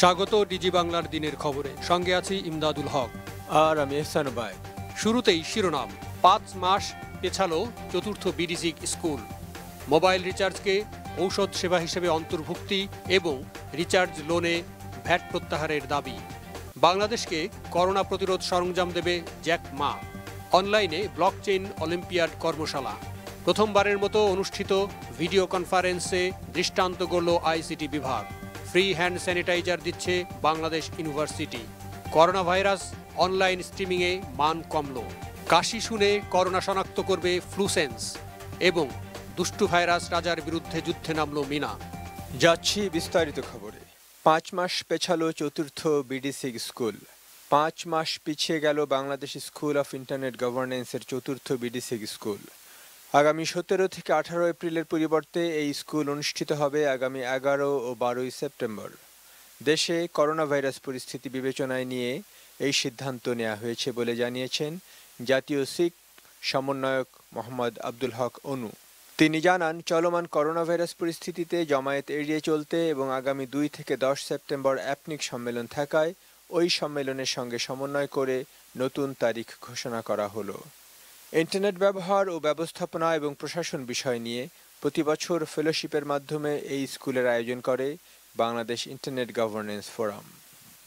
স্বাগত ডিজি বাংলার দিনের খবরে সঙ্গে আছি ইমদাদুল হক আর আমি এহসান ভাই শুরুতেই শিরোনাম পাঁচ মাস পেছালো চতুর্থ বিডিজিক স্কুল মোবাইল রিচার্জকে ঔষধ সেবা হিসেবে অন্তর্ভুক্তি এবং রিচার্জ লোনে ভ্যাট প্রত্যাহারের দাবি বাংলাদেশকে করোনা প্রতিরোধ সরঞ্জাম দেবে জ্যাক মা অনলাইনে ব্লকচেইন অলিম্পিয়াড কর্মশালা প্রথমবারের মতো অনুষ্ঠিত ভিডিও কনফারেন্সে দৃষ্টান্ত গড়ল আইসিটি বিভাগ ফ্রি হ্যান্ড স্যানিটাইজার দিচ্ছে Bangladesh university corona virus online স্ট্রিমিংয়ে মান কমল কাশি শুনে করোনা শনাক্ত করবে ফ্লুসেন্স এবং দুষ্টু ভাইরাস রাজার বিরুদ্ধে যুদ্ধে নামল মিনা যাচ্ছি বিস্তারিত খবরে পাঁচ মাস পেছালো চতুর্থ বিডিসি স্কুল পাঁচ মাস পিছিয়ে গেল বাংলাদেশ স্কুল অফ ইন্টারনেট গভর্নেন্সের চতুর্থ বিডিসি স্কুল আগামী সতেরো থেকে আঠারো এপ্রিলের পরিবর্তে এই স্কুল অনুষ্ঠিত হবে আগামী এগারো ও বারোই সেপ্টেম্বর দেশে করোনা ভাইরাস পরিস্থিতি বিবেচনায় নিয়ে এই সিদ্ধান্ত নেওয়া হয়েছে বলে জানিয়েছেন জাতীয় শিখ সমন্বয়ক মোহাম্মদ আব্দুল হক অনু তিনি জানান চলমান করোনা ভাইরাস পরিস্থিতিতে জমায়েত এড়িয়ে চলতে এবং আগামী দুই থেকে দশ সেপ্টেম্বর অ্যাপনিক সম্মেলন থাকায় ওই সম্মেলনের সঙ্গে সমন্বয় করে নতুন তারিখ ঘোষণা করা হলো ইন্টারনেট ব্যবহার ও ব্যবস্থাপনা এবং প্রশাসন বিষয় নিয়ে প্রতি বছর ফেলোশিপের মাধ্যমে এই স্কুলের আয়োজন করে Bangladesh internet governance forum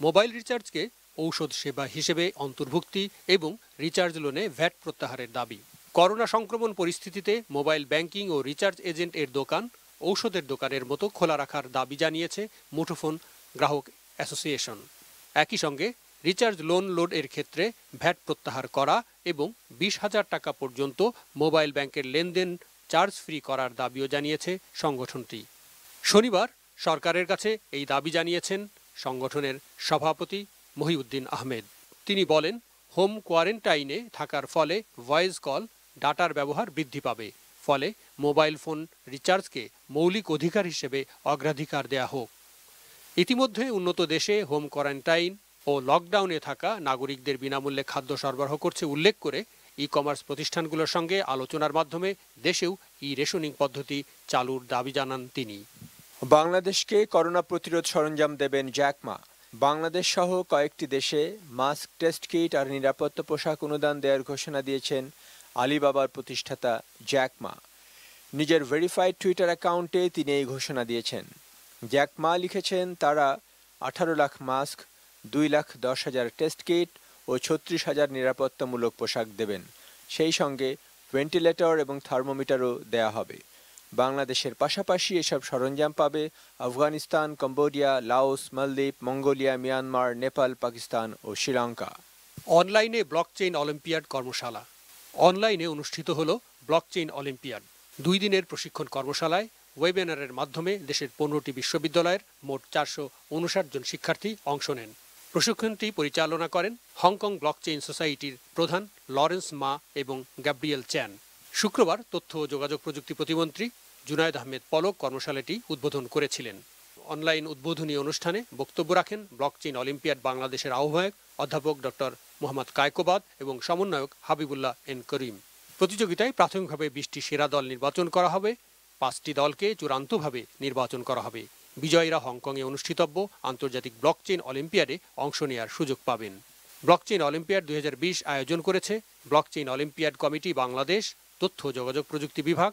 mobile রিচার্জকে ঔষধ সেবা হিসেবে অন্তর্ভুক্তি এবং রিচার্জ লোনে ভ্যাট প্রত্যাহারের দাবি করোনা সংক্রমণ পরিস্থিতিতে মোবাইল ব্যাংকিং ও রিচার্জ এজেন্ট এর দোকান ঔষধের দোকানের মতো খোলা রাখার দাবি জানিয়েছে মুঠোফোন গ্রাহক অ্যাসোসিয়েশন একই সঙ্গে রিচার্জ লোন লোড এর ক্ষেত্রে ভ্যাট প্রত্যাহার করা এবং বিশ হাজার টাকা পর্যন্ত মোবাইল ব্যাংকের লেনদেন চার্জ ফ্রি করার দাবিও জানিয়েছে সংগঠনটি শনিবার সরকারের কাছে এই দাবি জানিয়েছেন সংগঠনের সভাপতি মহিউদ্দিন আহমেদ তিনি বলেন হোম কোয়ারেন্টাইনে থাকার ফলে ভয়েস কল ডাটার ব্যবহার বৃদ্ধি পাবে ফলে মোবাইল ফোন রিচার্জকে মৌলিক অধিকার হিসেবে অগ্রাধিকার দেয়া হোক ইতিমধ্যে উন্নত দেশে হোম কোয়ারেন্টাইন ও লকডাউনে থাকা নাগরিকদের বিনামূল্যে খাদ্য সরবরাহ করছে উল্লেখ করে ই কমার্স প্রতিষ্ঠানগুলোর সঙ্গে আলোচনার মাধ্যমে দেশেও ই রেশনিং পদ্ধতি চালুর দাবি জানান তিনি বাংলাদেশকে করোনা প্রতিরোধ সরঞ্জাম দেবেন জ্যাকমা বাংলাদেশ সহ কয়েকটি দেশে মাস্ক টেস্ট কিট আর নিরাপত্তা পোশাক অনুদান দেওয়ার ঘোষণা দিয়েছেন আলিবাবার প্রতিষ্ঠাতা জ্যাকমা নিজের ভেরিফাইড টুইটার অ্যাকাউন্টে তিনি এই ঘোষণা দিয়েছেন জ্যাকমা লিখেছেন তারা আঠারো লাখ মাস্ক দুই লাখ দশ হাজার টেস্ট কিট ও ছত্রিশ হাজার নিরাপত্তামূলক পোশাক দেবেন সেই সঙ্গে ভেন্টিলেটর এবং থার্মোমিটারও দেয়া হবে বাংলাদেশের পাশাপাশি এসব সরঞ্জাম পাবে Afghanistan Cambodia Laos Maldives Mongolia Myanmar Nepal Pakistan ও শ্রীলঙ্কা অনলাইনে ব্লকচেইন অলিম্পিয়াড কর্মশালা অনলাইনে অনুষ্ঠিত হল ব্লকচেইন অলিম্পিয়াড দুই দিনের প্রশিক্ষণ কর্মশালায় ওয়েবিনারের মাধ্যমে দেশের পনেরোটি বিশ্ববিদ্যালয়ের মোট চারশো জন শিক্ষার্থী অংশ নেন প্রশিক্ষণটি পরিচালনা করেন হংকং ব্লকচেইন সোসাইটির প্রধান লরেন্স মা এবং গ্যাব্রিয়েল চ্যান শুক্রবার তথ্য ও যোগাযোগ প্রযুক্তি প্রতিমন্ত্রী জুনায়দ আহমেদ পলক কর্মশালাটি উদ্বোধন করেছিলেন অনলাইন উদ্বোধনী অনুষ্ঠানে বক্তব্য রাখেন ব্লকচেইন অলিম্পিয়াড বাংলাদেশের আহ্বায়ক অধ্যাপক ডক্টর মোহাম্মদ কায়কোবাদ এবং সমন্বয়ক হাবিবুল্লাহ এন করিম প্রতিযোগিতায় প্রাথমিকভাবে বিশটি সেরা দল নির্বাচন করা হবে পাঁচটি দলকে চূড়ান্তভাবে নির্বাচন করা হবে বিজয়ীরা হংকংয়ে অনুষ্ঠিতব্য আন্তর্জাতিক ব্লকচেইন অলিম্পিয়াডে অংশ নেওয়ার সুযোগ পাবেন ব্লকচেইন অলিম্পিয়াড দুই আয়োজন করেছে ব্লকচেইন অলিম্পিয়াড কমিটি বাংলাদেশ তথ্য যোগাযোগ প্রযুক্তি বিভাগ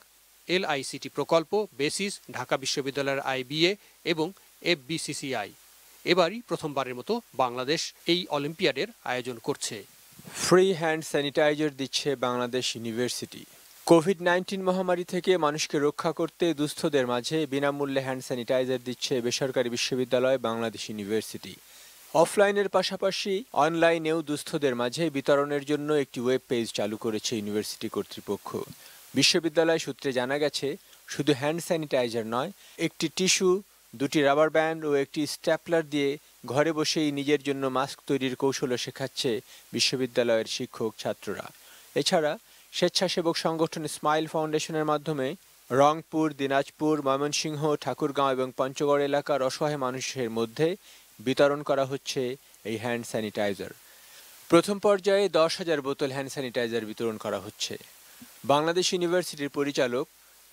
এলআইসিটি প্রকল্প বেসিস ঢাকা বিশ্ববিদ্যালয়ের আইবিএ এবং এফবিসিসিআই এবারই প্রথমবারের মতো বাংলাদেশ এই অলিম্পিয়াডের আয়োজন করছে ফ্রি হ্যান্ড স্যানিটাইজার দিচ্ছে বাংলাদেশ ইউনিভার্সিটি কোভিড নাইন্টিন মহামারী থেকে মানুষকে রক্ষা করতে দুস্থদের মাঝে বিনামূল্যে হ্যান্ড স্যানিটাইজার দিচ্ছে বেসরকারি বিশ্ববিদ্যালয় বাংলাদেশ ইউনিভার্সিটি অফলাইনের পাশাপাশি অনলাইনেও দুস্থদের মাঝে বিতরণের জন্য একটি ওয়েব পেজ চালু করেছে ইউনিভার্সিটি কর্তৃপক্ষ বিশ্ববিদ্যালয় সূত্রে জানা গেছে শুধু হ্যান্ড স্যানিটাইজার নয় একটি টিস্যু দুটি রাবার ব্যান্ড ও একটি স্ট্যাপলার দিয়ে ঘরে বসেই নিজের জন্য মাস্ক তৈরির কৌশলও শেখাচ্ছে বিশ্ববিদ্যালয়ের শিক্ষক ছাত্ররা এছাড়া স্বেচ্ছাসেবক সংগঠন স্মাইল ফাউন্ডেশনের মাধ্যমে রংপুর দিনাজপুর ময়মনসিংহ ঠাকুরগাঁও এবং পঞ্চগড় এলাকার অসহায় মানুষের মধ্যে বিতরণ করা হচ্ছে এই হ্যান্ড স্যানিটাইজার প্রথম পর্যায়ে দশ হাজার বোতল হ্যান্ড স্যানিটাইজার বিতরণ করা হচ্ছে বাংলাদেশ ইউনিভার্সিটির পরিচালক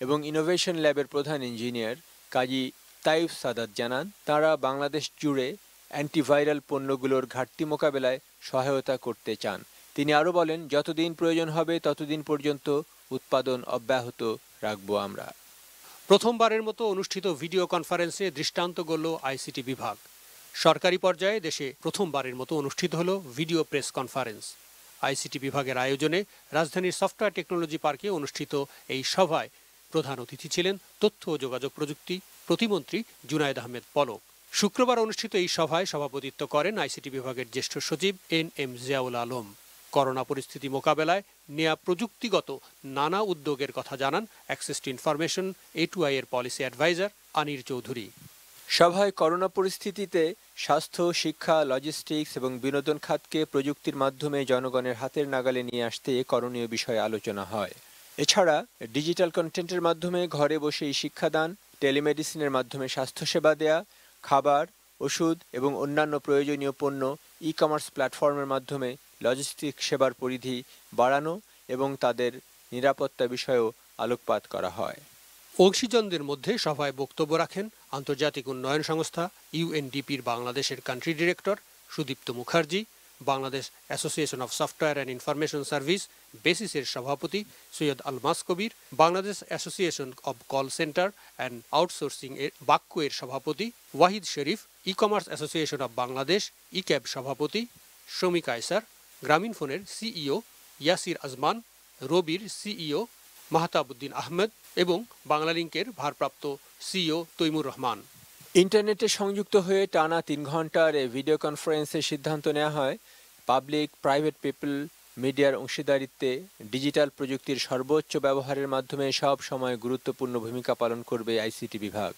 এবং ইনোভেশন ল্যাবের প্রধান ইঞ্জিনিয়ার কাজী তাইফ সাদাত জানান তারা বাংলাদেশ জুড়ে অ্যান্টিভাইরাল পণ্যগুলোর ঘাটতি মোকাবেলায় সহায়তা করতে চান তিনি আরও বলেন যতদিন প্রয়োজন হবে ততদিন পর্যন্ত উৎপাদন অব্যাহত রাখব আমরা প্রথমবারের মতো অনুষ্ঠিত ভিডিও কনফারেন্সে দৃষ্টান্ত গড়ল আইসিটি বিভাগ সরকারি পর্যায়ে দেশে প্রথমবারের মতো অনুষ্ঠিত হল ভিডিও প্রেস কনফারেন্স আইসিটি বিভাগের আয়োজনে রাজধানীর সফটওয়্যার টেকনোলজি পার্কে অনুষ্ঠিত এই সভায় প্রধান অতিথি ছিলেন তথ্য ও যোগাযোগ প্রযুক্তি প্রতিমন্ত্রী জুনায়দ আহমেদ পলক শুক্রবার অনুষ্ঠিত এই সভায় সভাপতিত্ব করেন আইসিটি বিভাগের জ্যেষ্ঠ সচিব N M Ziaul Alam corona পরিস্থিতি মোকাবেলায় নেয়া প্রযুক্তিগত নানা উদ্যোগের কথা জানান অ্যাক্সেস টু ইনফরমেশন এটুআই এর পলিসি অ্যাডভাইজার আনির চৌধুরী সভায় করোনা পরিস্থিতিতে স্বাস্থ্য শিক্ষা লজিস্টিক্স এবং বিনোদন খাতকে প্রযুক্তির মাধ্যমে জনগণের হাতের নাগালে নিয়ে আসতে করণীয় বিষয়ে আলোচনা হয় এছাড়া ডিজিটাল কন্টেন্টের মাধ্যমে ঘরে বসেই শিক্ষাদান টেলিমেডিসিনের মাধ্যমে স্বাস্থ্যসেবা দেয়া খাবার ওষুধ এবং অন্যান্য প্রয়োজনীয় পণ্য ই কমার্স প্ল্যাটফর্মের মাধ্যমে লজিস্টিক সেবার পরিধি বাড়ানো এবং তাদের নিরাপত্তা বিষয়েও আলোকপাত করা হয় অংশীজনদের মধ্যে সভায় বক্তব্য রাখেন আন্তর্জাতিক উন্নয়ন সংস্থা ইউএনডিপির বাংলাদেশের country director Sudipta Mukherjee Bangladesh association of software and information service বেসিসের সভাপতি Syed Almas Kabir Bangladesh association of call center and outsourcing এর বাক্য এর সভাপতি Wahid Sharif E commerce association of Bangladesh eCAB সভাপতি শ্রমিক আয়সার গ্রামীণফোনের সিইও ইয়াসির আজমান রবির সিইও মাহতাবুদ্দিন আহমেদ এবং বাংলালিংকের ভারপ্রাপ্ত সিইও তৈমুর রহমান ইন্টারনেটে সংযুক্ত হয়ে টানা তিন ঘন্টার এ ভিডিও কনফারেন্সে সিদ্ধান্ত নেওয়া হয় পাবলিক প্রাইভেট পিপল মিডিয়ার অংশীদারিত্বে ডিজিটাল প্রযুক্তির সর্বোচ্চ ব্যবহারের মাধ্যমে সব সময় গুরুত্বপূর্ণ ভূমিকা পালন করবে আইসিটি বিভাগ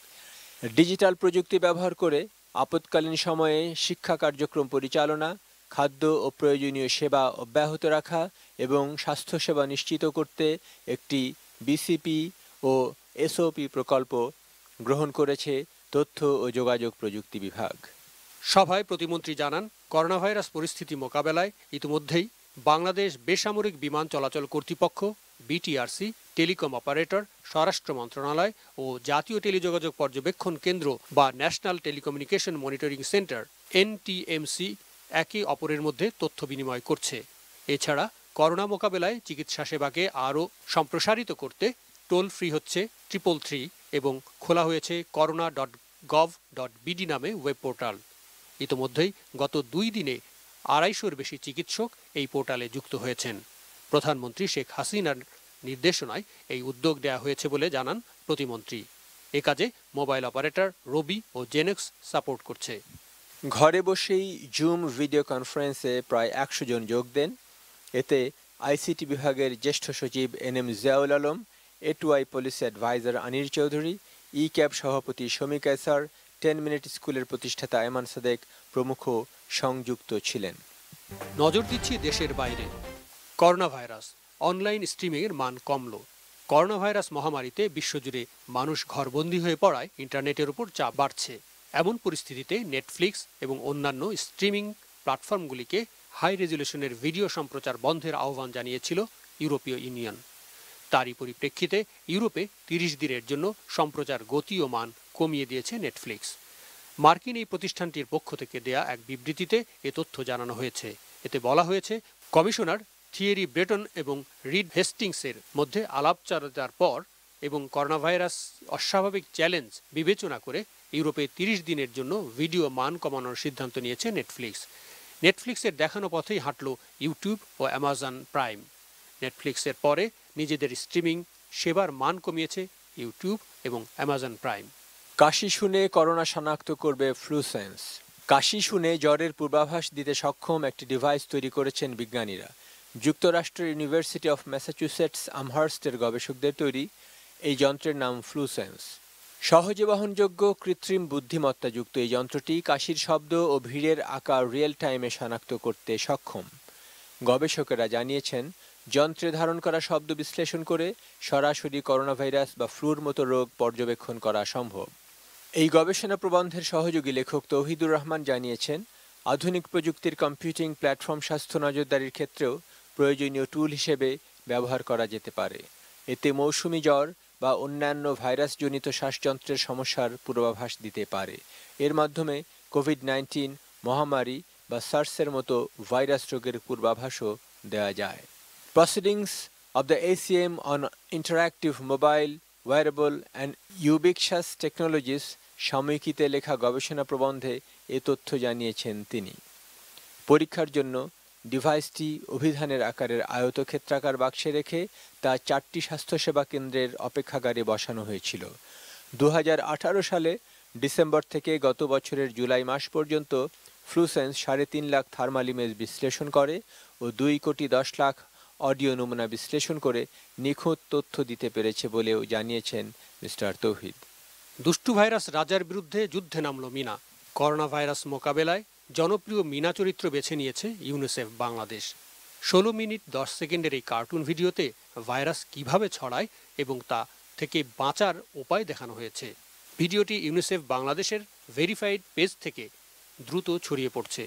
ডিজিটাল প্রযুক্তি ব্যবহার করে আপৎকালীন সময়ে শিক্ষা কার্যক্রম পরিচালনা খাদ্য ও প্রয়োজনীয় সেবা অব্যাহত রাখা এবং স্বাস্থ্যসেবা নিশ্চিত করতে একটি বিসিপি ও এসওপি প্রকল্প গ্রহণ করেছে তথ্য ও যোগাযোগ প্রযুক্তি বিভাগ সভায় প্রতিমন্ত্রী জানান করোনা ভাইরাস পরিস্থিতি মোকাবেলায় ইতিমধ্যেই বাংলাদেশ বেসামরিক বিমান চলাচল কর্তৃপক্ষ বিটিআরসি টেলিকম অপারেটর স্বরাষ্ট্র মন্ত্রণালয় ও জাতীয় টেলিযোগাযোগ পর্যবেক্ষণ কেন্দ্র বা national telecommunication monitoring center NTMC একে অপরের মধ্যে তথ্য বিনিময় করছে এছাড়া করোনা মোকাবেলায় চিকিৎসা সেবাকে আরও সম্প্রসারিত করতে টোল ফ্রি হচ্ছে ট্রিপল থ্রি এবং খোলা হয়েছে corona dot gov dot BD নামে ওয়েব পোর্টাল ইতোমধ্যেই গত দুই দিনে আড়াইশোর বেশি চিকিৎসক এই পোর্টালে যুক্ত হয়েছেন প্রধানমন্ত্রী শেখ হাসিনার নির্দেশনায় এই উদ্যোগ দেওয়া হয়েছে বলে জানান প্রতিমন্ত্রী এ কাজে মোবাইল অপারেটর রবি ও জেনেক্স সাপোর্ট করছে ঘরে বসেই জুম ভিডিও কনফারেন্সে প্রায় একশো জন যোগ দেন এতে আইসিটি বিভাগের জ্যেষ্ঠ সচিব N M Ziaul Alam A two I policy adviser Anir Chowdhury E CAB সভাপতি শমী কেসার টেন মিনিট স্কুলের প্রতিষ্ঠাতা এমান সাদেক প্রমুখ সংযুক্ত ছিলেন নজর দিচ্ছি দেশের বাইরে করোনা ভাইরাস অনলাইন স্ট্রিমিংয়ের মান কমল করোনা ভাইরাস মহামারীতে বিশ্বজুড়ে মানুষ ঘরবন্দি হয়ে পড়ায় ইন্টারনেটের উপর চাপ বাড়ছে এমন পরিস্থিতিতে নেটফ্লিক্স এবং অন্যান্য স্ট্রিমিং প্ল্যাটফর্মগুলিকে হাই রেজুলেশনের ভিডিও সম্প্রচার বন্ধের আহ্বান জানিয়েছিল ইউরোপীয় ইউনিয়ন তারই পরিপ্রেক্ষিতে ইউরোপে তিরিশ দিনের জন্য সম্প্রচার গতি ও মান কমিয়ে দিয়েছে নেটফ্লিক্স মার্কিন এই প্রতিষ্ঠানটির পক্ষ থেকে দেয়া এক বিবৃতিতে এ তথ্য জানানো হয়েছে এতে বলা হয়েছে কমিশনার থিয়েরি ব্রেটন এবং রিড হেস্টিংসের মধ্যে আলাপচারিতার পর এবং করোনা ভাইরাস অস্বাভাবিক চ্যালেঞ্জ বিবেচনা করে ইউরোপে তিরিশ দিনের জন্য ভিডিও মান কমানোর সিদ্ধান্ত নিয়েছে নেটফ্লিক্স নেটফ্লিক্সের দেখানো পথেই হাঁটল ইউটিউব ও অ্যামাজন প্রাইম নেটফ্লিক্সের পরে নিজেদের স্ট্রিমিং সেবার মান কমিয়েছে ইউটিউব এবং অ্যামাজন প্রাইম কাশি শুনে করোনা শনাক্ত করবে ফ্লুসেন্স কাশি শুনে জ্বরের পূর্বাভাস দিতে সক্ষম একটি ডিভাইস তৈরি করেছেন বিজ্ঞানীরা যুক্তরাষ্ট্রের ইউনিভার্সিটি অফ ম্যাসাচুসেটস আমহার্স্টের গবেষকদের তৈরি এই যন্ত্রের নাম ফ্লুসেন্স সহজে বহনযোগ্য কৃত্রিম বুদ্ধিমত্তাযুক্ত এই যন্ত্রটি কাশির শব্দ ও ভিড়ের আকার রিয়েল টাইমে শনাক্ত করতে সক্ষম গবেষকেরা জানিয়েছেন যন্ত্রে ধারণ করা শব্দ বিশ্লেষণ করে সরাসরি করোনাভাইরাস বা ফ্লুর মতো রোগ পর্যবেক্ষণ করা সম্ভব এই গবেষণা প্রবন্ধের সহযোগী লেখক তৌহিদুর রহমান জানিয়েছেন আধুনিক প্রযুক্তির কম্পিউটিং প্ল্যাটফর্ম স্বাস্থ্য নজরদারির ক্ষেত্রেও প্রয়োজনীয় টুল হিসেবে ব্যবহার করা যেতে পারে এতে মৌসুমি জ্বর বা অন্যান্য ভাইরাসজনিত শ্বাসযন্ত্রের সমস্যার পূর্বাভাস দিতে পারে এর মাধ্যমে কোভিড নাইন্টিন মহামারী বা সার্সের মতো ভাইরাস রোগের পূর্বাভাসও দেওয়া যায় proceedings of the ACM on interactive mobile wearable and ubiquitous technologies সাময়িকীতে লেখা গবেষণা প্রবন্ধে এ তথ্য জানিয়েছেন তিনি পরীক্ষার জন্য ডিভাইসটি অভিধানের আকারের আয়তক্ষেত্রাকার বাক্সে রেখে তা চারটি স্বাস্থ্যসেবা কেন্দ্রের অপেক্ষাগারে বসানো হয়েছিল দু সালে ডিসেম্বর থেকে গত বছরের জুলাই মাস পর্যন্ত ফ্লুসেন্স সাড়ে তিন লাখ থার্মালিমেজ বিশ্লেষণ করে ও দুই কোটি দশ লাখ অডিও নমুনা বিশ্লেষণ করে নিখুঁত তথ্য দিতে পেরেছে বলেও জানিয়েছেন মিস্টার তৌহিদ দুষ্টু ভাইরাস রাজার বিরুদ্ধে যুদ্ধে নামল মিনা করোনা ভাইরাস মোকাবেলায় জনপ্রিয় মিনা চরিত্র বেছে নিয়েছে ইউনিসেফ বাংলাদেশ ষোলো মিনিট দশ সেকেন্ডের এই কার্টুন ভিডিওতে ভাইরাস কিভাবে ছড়ায় এবং তা থেকে বাঁচার উপায় দেখানো হয়েছে ভিডিওটি ইউনিসেফ বাংলাদেশের ভেরিফাইড পেজ থেকে দ্রুত ছড়িয়ে পড়ছে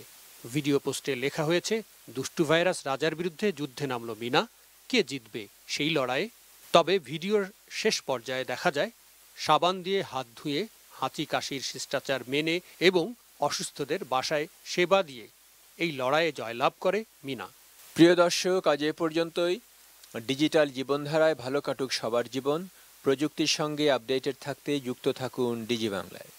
ভিডিও পোস্টে লেখা হয়েছে দুষ্টু ভাইরাস রাজার বিরুদ্ধে যুদ্ধে নামল মিনা কে জিতবে সেই লড়াইয়ে তবে ভিডিওর শেষ পর্যায়ে দেখা যায় সাবান দিয়ে হাত ধুয়ে হাঁচি কাশির শিষ্টাচার মেনে এবং অসুস্থদের বাসায় সেবা দিয়ে এই লড়াইয়ে জয়লাভ করে মিনা প্রিয় দর্শক আজ এ পর্যন্তই ডিজিটাল জীবনধারায় ভালো কাটুক সবার জীবন প্রযুক্তির সঙ্গে আপডেটেড থাকতে যুক্ত থাকুন ডিজি বাংলায়